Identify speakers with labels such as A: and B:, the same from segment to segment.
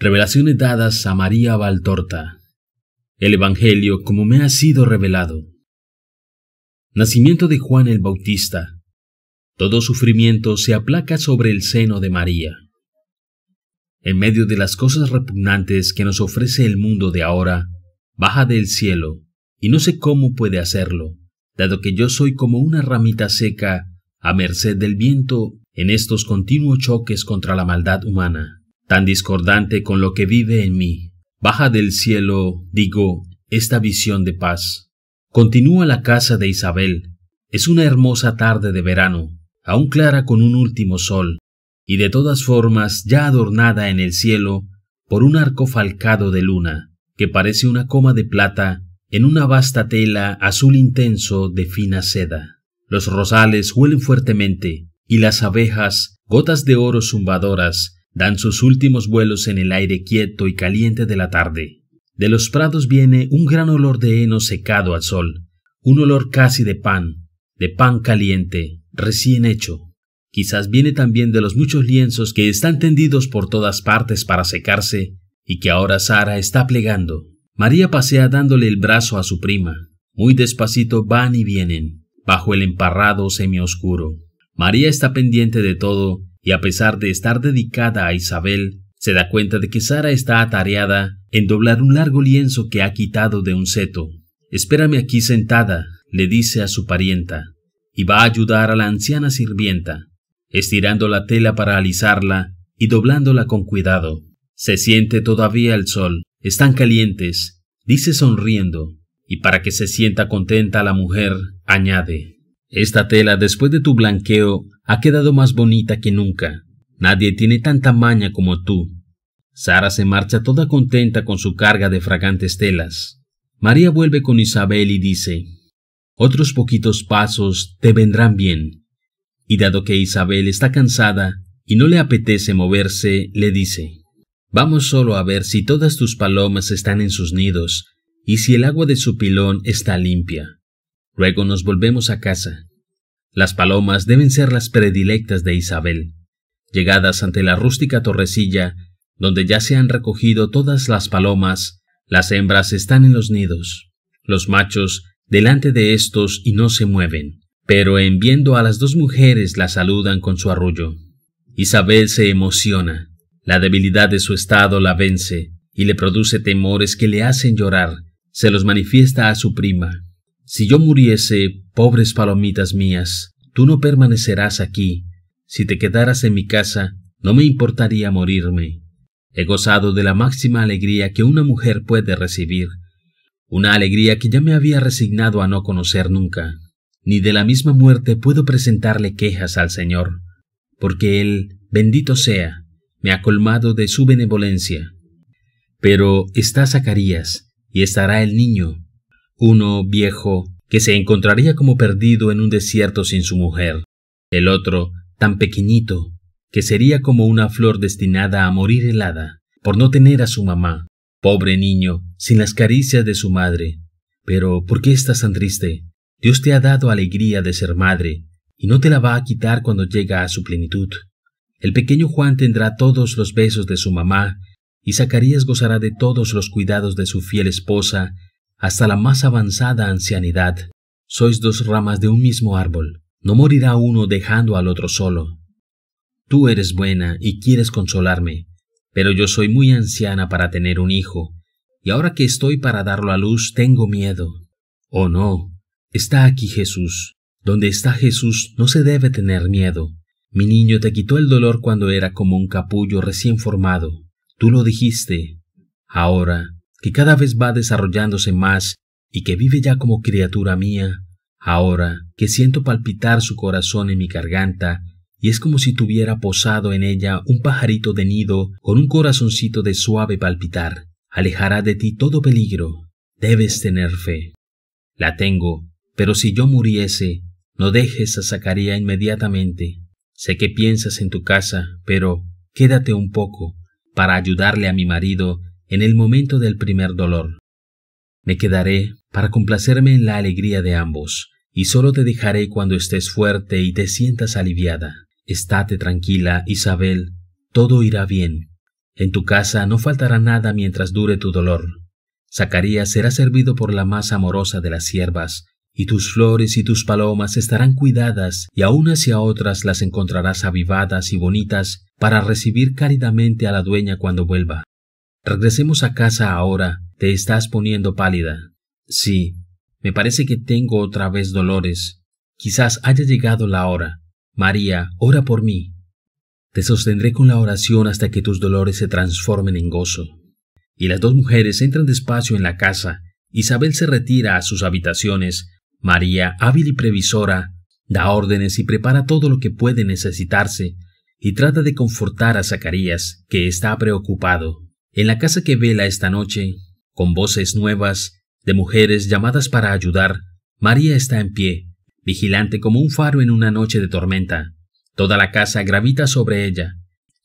A: Revelaciones dadas a María Valtorta. El Evangelio como me ha sido revelado. Nacimiento de Juan el Bautista. Todo sufrimiento se aplaca sobre el seno de María. En medio de las cosas repugnantes que nos ofrece el mundo de ahora, baja del cielo, y no sé cómo puede hacerlo, dado que yo soy como una ramita seca, a merced del viento, en estos continuos choques contra la maldad humana tan discordante con lo que vive en mí. Baja del cielo, digo, esta visión de paz. Continúa la casa de Isabel. Es una hermosa tarde de verano, aún clara con un último sol, y de todas formas ya adornada en el cielo por un arco falcado de luna, que parece una coma de plata en una vasta tela azul intenso de fina seda. Los rosales huelen fuertemente, y las abejas, gotas de oro zumbadoras, dan sus últimos vuelos en el aire quieto y caliente de la tarde. De los prados viene un gran olor de heno secado al sol, un olor casi de pan, de pan caliente, recién hecho. Quizás viene también de los muchos lienzos que están tendidos por todas partes para secarse y que ahora Sara está plegando. María pasea dándole el brazo a su prima. Muy despacito van y vienen, bajo el emparrado semioscuro. María está pendiente de todo y a pesar de estar dedicada a Isabel, se da cuenta de que Sara está atareada en doblar un largo lienzo que ha quitado de un seto. Espérame aquí sentada, le dice a su parienta, y va a ayudar a la anciana sirvienta, estirando la tela para alisarla y doblándola con cuidado. Se siente todavía el sol, están calientes, dice sonriendo, y para que se sienta contenta la mujer, añade esta tela, después de tu blanqueo, ha quedado más bonita que nunca. Nadie tiene tanta maña como tú. Sara se marcha toda contenta con su carga de fragantes telas. María vuelve con Isabel y dice, Otros poquitos pasos te vendrán bien. Y dado que Isabel está cansada y no le apetece moverse, le dice, Vamos solo a ver si todas tus palomas están en sus nidos y si el agua de su pilón está limpia. Luego nos volvemos a casa. Las palomas deben ser las predilectas de Isabel. Llegadas ante la rústica torrecilla, donde ya se han recogido todas las palomas, las hembras están en los nidos. Los machos delante de estos y no se mueven, pero en viendo a las dos mujeres las saludan con su arrullo. Isabel se emociona. La debilidad de su estado la vence y le produce temores que le hacen llorar. Se los manifiesta a su prima. Si yo muriese, pobres palomitas mías, tú no permanecerás aquí. Si te quedaras en mi casa, no me importaría morirme. He gozado de la máxima alegría que una mujer puede recibir, una alegría que ya me había resignado a no conocer nunca. Ni de la misma muerte puedo presentarle quejas al Señor, porque Él, bendito sea, me ha colmado de su benevolencia. Pero está Zacarías, y estará el niño, uno viejo que se encontraría como perdido en un desierto sin su mujer, el otro tan pequeñito que sería como una flor destinada a morir helada por no tener a su mamá, pobre niño, sin las caricias de su madre. Pero, ¿por qué estás tan triste? Dios te ha dado alegría de ser madre, y no te la va a quitar cuando llega a su plenitud. El pequeño Juan tendrá todos los besos de su mamá, y Zacarías gozará de todos los cuidados de su fiel esposa hasta la más avanzada ancianidad, sois dos ramas de un mismo árbol, no morirá uno dejando al otro solo. Tú eres buena y quieres consolarme, pero yo soy muy anciana para tener un hijo, y ahora que estoy para darlo a luz tengo miedo. Oh no, está aquí Jesús. Donde está Jesús no se debe tener miedo. Mi niño te quitó el dolor cuando era como un capullo recién formado. Tú lo dijiste. Ahora que cada vez va desarrollándose más y que vive ya como criatura mía, ahora que siento palpitar su corazón en mi garganta, y es como si tuviera posado en ella un pajarito de nido con un corazoncito de suave palpitar, alejará de ti todo peligro, debes tener fe. La tengo, pero si yo muriese, no dejes a Zacarías inmediatamente. Sé que piensas en tu casa, pero quédate un poco para ayudarle a mi marido en el momento del primer dolor. Me quedaré para complacerme en la alegría de ambos, y solo te dejaré cuando estés fuerte y te sientas aliviada. Estate tranquila, Isabel, todo irá bien. En tu casa no faltará nada mientras dure tu dolor. Zacarías será servido por la más amorosa de las siervas, y tus flores y tus palomas estarán cuidadas, y a unas y a otras las encontrarás avivadas y bonitas para recibir cálidamente a la dueña cuando vuelva. Regresemos a casa ahora. Te estás poniendo pálida. Sí. Me parece que tengo otra vez dolores. Quizás haya llegado la hora. María, ora por mí. Te sostendré con la oración hasta que tus dolores se transformen en gozo. Y las dos mujeres entran despacio en la casa. Isabel se retira a sus habitaciones. María, hábil y previsora, da órdenes y prepara todo lo que puede necesitarse, y trata de confortar a Zacarías, que está preocupado. En la casa que vela esta noche, con voces nuevas, de mujeres llamadas para ayudar, María está en pie, vigilante como un faro en una noche de tormenta. Toda la casa gravita sobre ella,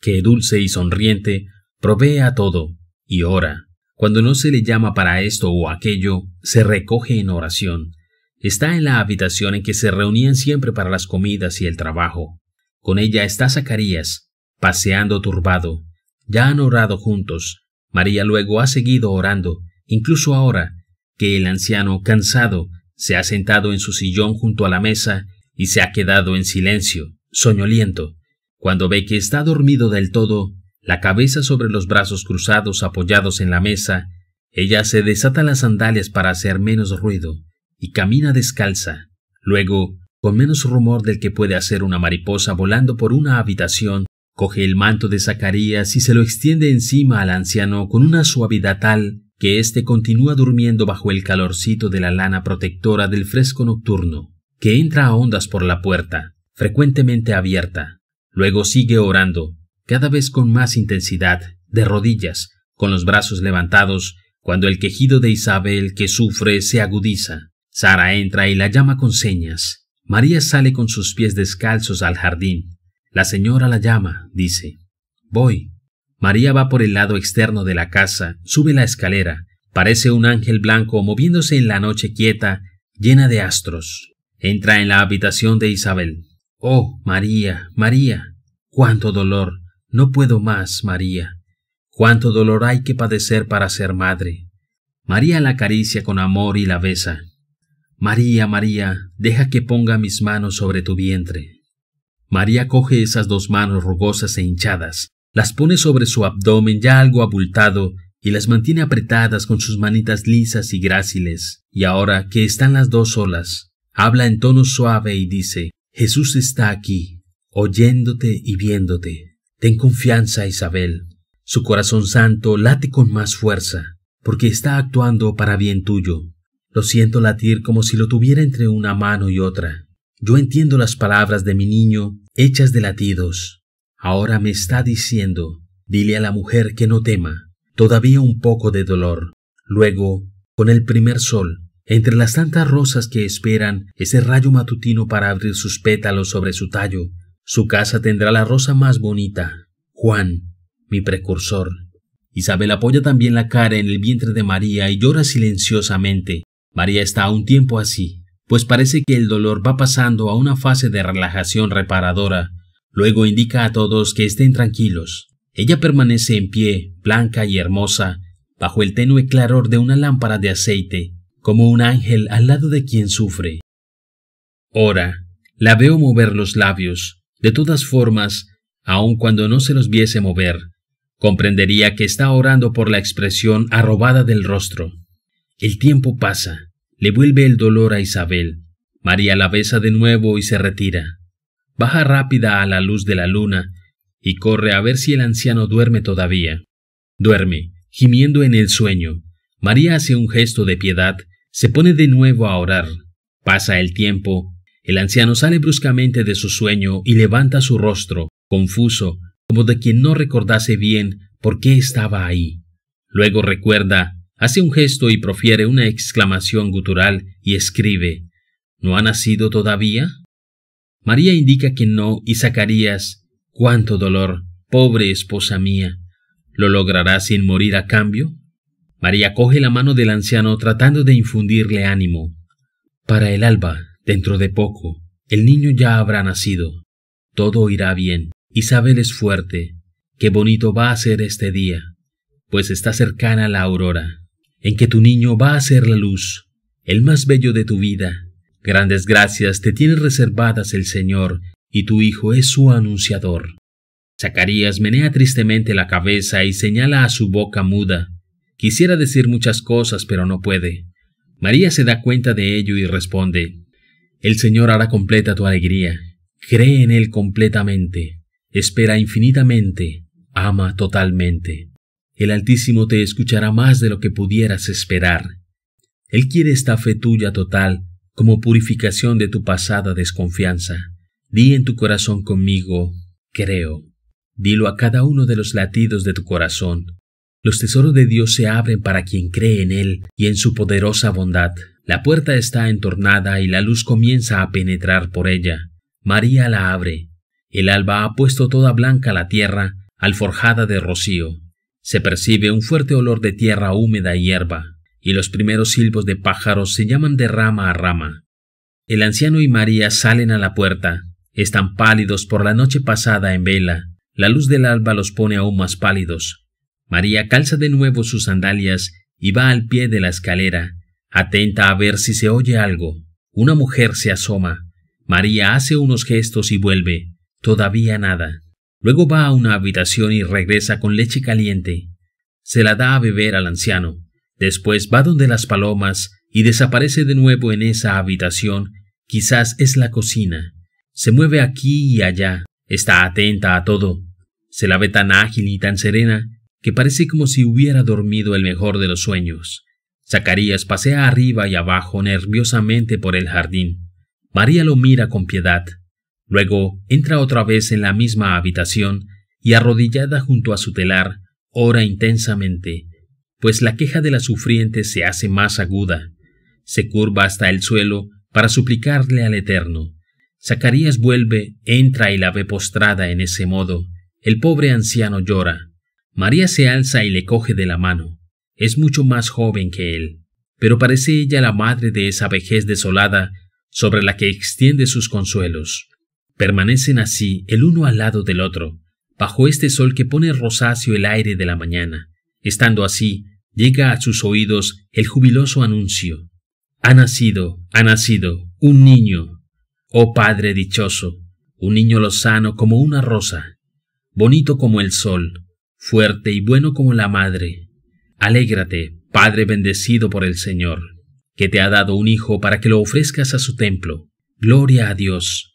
A: que dulce y sonriente, provee a todo, y ora. Cuando no se le llama para esto o aquello, se recoge en oración. Está en la habitación en que se reunían siempre para las comidas y el trabajo. Con ella está Zacarías, paseando turbado, ya han orado juntos. María luego ha seguido orando, incluso ahora, que el anciano, cansado, se ha sentado en su sillón junto a la mesa y se ha quedado en silencio, soñoliento. Cuando ve que está dormido del todo, la cabeza sobre los brazos cruzados apoyados en la mesa, ella se desata las sandalias para hacer menos ruido y camina descalza. Luego, con menos rumor del que puede hacer una mariposa volando por una habitación, Coge el manto de Zacarías y se lo extiende encima al anciano con una suavidad tal que éste continúa durmiendo bajo el calorcito de la lana protectora del fresco nocturno, que entra a ondas por la puerta, frecuentemente abierta. Luego sigue orando, cada vez con más intensidad, de rodillas, con los brazos levantados, cuando el quejido de Isabel que sufre se agudiza. Sara entra y la llama con señas. María sale con sus pies descalzos al jardín, la señora la llama, dice. Voy. María va por el lado externo de la casa, sube la escalera, parece un ángel blanco moviéndose en la noche quieta, llena de astros. Entra en la habitación de Isabel. Oh, María, María. Cuánto dolor. No puedo más, María. Cuánto dolor hay que padecer para ser madre. María la acaricia con amor y la besa. María, María, deja que ponga mis manos sobre tu vientre. María coge esas dos manos rugosas e hinchadas, las pone sobre su abdomen ya algo abultado y las mantiene apretadas con sus manitas lisas y gráciles. Y ahora que están las dos solas, habla en tono suave y dice, Jesús está aquí, oyéndote y viéndote. Ten confianza, Isabel. Su corazón santo late con más fuerza, porque está actuando para bien tuyo. Lo siento latir como si lo tuviera entre una mano y otra. Yo entiendo las palabras de mi niño hechas de latidos. Ahora me está diciendo, dile a la mujer que no tema, todavía un poco de dolor. Luego, con el primer sol, entre las tantas rosas que esperan ese rayo matutino para abrir sus pétalos sobre su tallo, su casa tendrá la rosa más bonita, Juan, mi precursor. Isabel apoya también la cara en el vientre de María y llora silenciosamente. María está un tiempo así, pues parece que el dolor va pasando a una fase de relajación reparadora. Luego indica a todos que estén tranquilos. Ella permanece en pie, blanca y hermosa, bajo el tenue claror de una lámpara de aceite, como un ángel al lado de quien sufre. Ora, la veo mover los labios. De todas formas, aun cuando no se los viese mover, comprendería que está orando por la expresión arrobada del rostro. El tiempo pasa le vuelve el dolor a Isabel. María la besa de nuevo y se retira. Baja rápida a la luz de la luna y corre a ver si el anciano duerme todavía. Duerme, gimiendo en el sueño. María hace un gesto de piedad, se pone de nuevo a orar. Pasa el tiempo, el anciano sale bruscamente de su sueño y levanta su rostro, confuso, como de quien no recordase bien por qué estaba ahí. Luego recuerda hace un gesto y profiere una exclamación gutural y escribe ¿No ha nacido todavía? María indica que no y Zacarías cuánto dolor, pobre esposa mía. ¿Lo logrará sin morir a cambio? María coge la mano del anciano tratando de infundirle ánimo. Para el alba, dentro de poco, el niño ya habrá nacido. Todo irá bien. Isabel es fuerte. Qué bonito va a ser este día, pues está cercana la aurora en que tu niño va a ser la luz, el más bello de tu vida. Grandes gracias te tiene reservadas el Señor, y tu hijo es su anunciador. Zacarías menea tristemente la cabeza y señala a su boca muda. Quisiera decir muchas cosas, pero no puede. María se da cuenta de ello y responde, El Señor hará completa tu alegría. Cree en Él completamente. Espera infinitamente. Ama totalmente. El Altísimo te escuchará más de lo que pudieras esperar. Él quiere esta fe tuya total como purificación de tu pasada desconfianza. Di en tu corazón conmigo, creo. Dilo a cada uno de los latidos de tu corazón. Los tesoros de Dios se abren para quien cree en Él y en su poderosa bondad. La puerta está entornada y la luz comienza a penetrar por ella. María la abre. El alba ha puesto toda blanca la tierra, alforjada de rocío. Se percibe un fuerte olor de tierra húmeda y hierba, y los primeros silbos de pájaros se llaman de rama a rama. El anciano y María salen a la puerta, están pálidos por la noche pasada en vela, la luz del alba los pone aún más pálidos. María calza de nuevo sus sandalias y va al pie de la escalera, atenta a ver si se oye algo. Una mujer se asoma. María hace unos gestos y vuelve. Todavía nada. Luego va a una habitación y regresa con leche caliente. Se la da a beber al anciano. Después va donde las palomas y desaparece de nuevo en esa habitación. Quizás es la cocina. Se mueve aquí y allá. Está atenta a todo. Se la ve tan ágil y tan serena que parece como si hubiera dormido el mejor de los sueños. Zacarías pasea arriba y abajo nerviosamente por el jardín. María lo mira con piedad. Luego entra otra vez en la misma habitación y arrodillada junto a su telar, ora intensamente, pues la queja de la sufriente se hace más aguda. Se curva hasta el suelo para suplicarle al Eterno. Zacarías vuelve, entra y la ve postrada en ese modo. El pobre anciano llora. María se alza y le coge de la mano. Es mucho más joven que él, pero parece ella la madre de esa vejez desolada sobre la que extiende sus consuelos. Permanecen así, el uno al lado del otro, bajo este sol que pone rosáceo el aire de la mañana. Estando así, llega a sus oídos el jubiloso anuncio. Ha nacido, ha nacido, un niño. Oh Padre dichoso, un niño lozano como una rosa, bonito como el sol, fuerte y bueno como la madre. Alégrate, Padre bendecido por el Señor, que te ha dado un hijo para que lo ofrezcas a su templo. Gloria a Dios,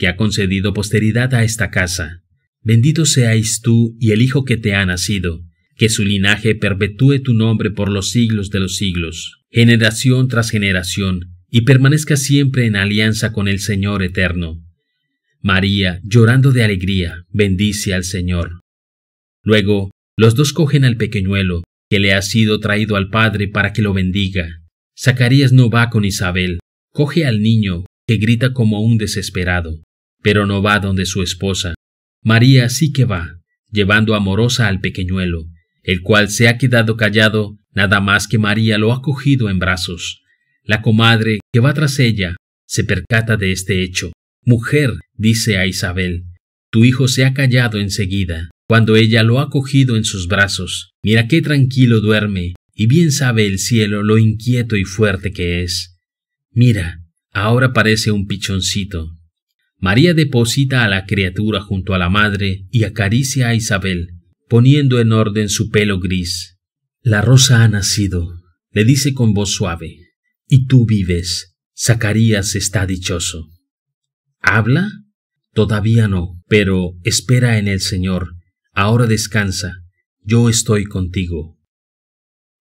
A: que ha concedido posteridad a esta casa. Bendito seáis tú y el Hijo que te ha nacido, que su linaje perpetúe tu nombre por los siglos de los siglos, generación tras generación, y permanezca siempre en alianza con el Señor eterno. María, llorando de alegría, bendice al Señor. Luego, los dos cogen al pequeñuelo, que le ha sido traído al Padre para que lo bendiga. Zacarías no va con Isabel, coge al niño, que grita como un desesperado pero no va donde su esposa. María sí que va, llevando amorosa al pequeñuelo, el cual se ha quedado callado, nada más que María lo ha cogido en brazos. La comadre, que va tras ella, se percata de este hecho. Mujer, dice a Isabel, tu hijo se ha callado enseguida, cuando ella lo ha cogido en sus brazos. Mira qué tranquilo duerme, y bien sabe el cielo lo inquieto y fuerte que es. Mira, ahora parece un pichoncito. María deposita a la criatura junto a la madre y acaricia a Isabel, poniendo en orden su pelo gris. La rosa ha nacido, le dice con voz suave, y tú vives, Zacarías está dichoso. ¿Habla? Todavía no, pero espera en el Señor, ahora descansa, yo estoy contigo.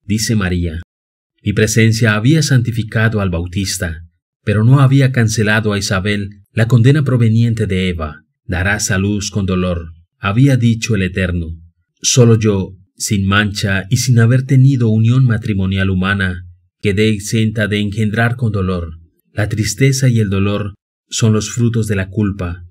A: Dice María, mi presencia había santificado al Bautista, pero no había cancelado a Isabel la condena proveniente de Eva darás a luz con dolor. Había dicho el Eterno, solo yo, sin mancha y sin haber tenido unión matrimonial humana, quedé exenta de engendrar con dolor. La tristeza y el dolor son los frutos de la culpa.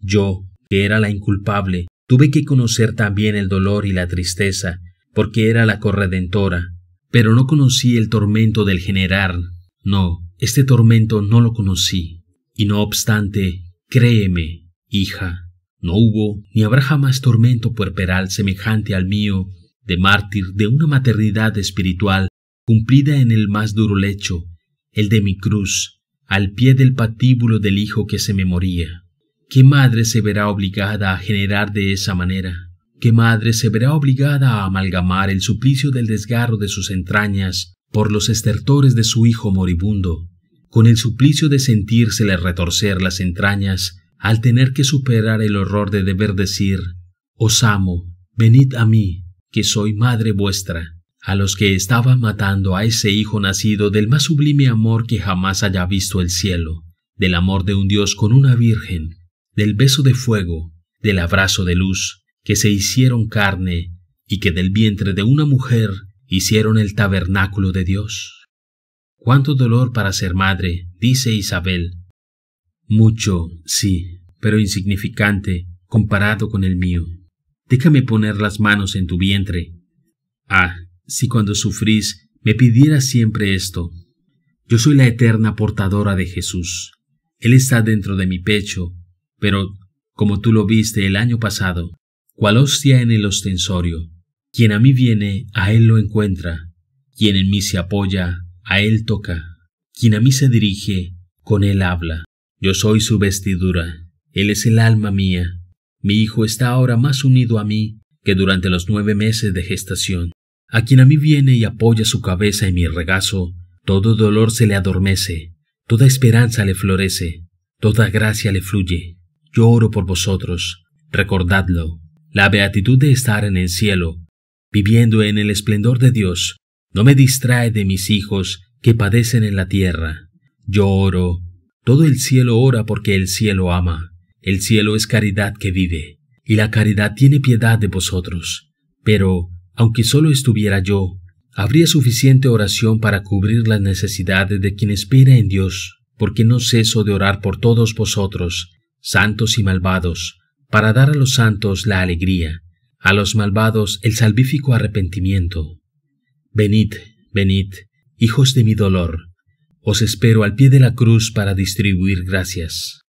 A: Yo, que era la inculpable, tuve que conocer también el dolor y la tristeza, porque era la corredentora, pero no conocí el tormento del generar. No, este tormento no lo conocí. Y no obstante, créeme, hija, no hubo ni habrá jamás tormento puerperal semejante al mío, de mártir de una maternidad espiritual cumplida en el más duro lecho, el de mi cruz, al pie del patíbulo del hijo que se me moría. ¿Qué madre se verá obligada a generar de esa manera? ¿Qué madre se verá obligada a amalgamar el suplicio del desgarro de sus entrañas por los estertores de su hijo moribundo? con el suplicio de sentírsele retorcer las entrañas al tener que superar el horror de deber decir, Os amo, venid a mí, que soy madre vuestra, a los que estaba matando a ese hijo nacido del más sublime amor que jamás haya visto el cielo, del amor de un Dios con una virgen, del beso de fuego, del abrazo de luz, que se hicieron carne, y que del vientre de una mujer hicieron el tabernáculo de Dios. Cuánto dolor para ser madre, dice Isabel. Mucho, sí, pero insignificante, comparado con el mío. Déjame poner las manos en tu vientre. Ah, si cuando sufrís me pidieras siempre esto. Yo soy la eterna portadora de Jesús. Él está dentro de mi pecho, pero, como tú lo viste el año pasado, cual hostia en el ostensorio. Quien a mí viene, a él lo encuentra. Quien en mí se apoya, a Él toca. Quien a mí se dirige, con Él habla. Yo soy su vestidura. Él es el alma mía. Mi hijo está ahora más unido a mí que durante los nueve meses de gestación. A quien a mí viene y apoya su cabeza en mi regazo, todo dolor se le adormece, toda esperanza le florece, toda gracia le fluye. Yo oro por vosotros, recordadlo. La beatitud de estar en el cielo, viviendo en el esplendor de Dios, no me distrae de mis hijos que padecen en la tierra. Yo oro. Todo el cielo ora porque el cielo ama. El cielo es caridad que vive, y la caridad tiene piedad de vosotros. Pero, aunque solo estuviera yo, habría suficiente oración para cubrir las necesidades de quien espera en Dios, porque no ceso de orar por todos vosotros, santos y malvados, para dar a los santos la alegría, a los malvados el salvífico arrepentimiento, Venid, venid, hijos de mi dolor, os espero al pie de la cruz para distribuir gracias.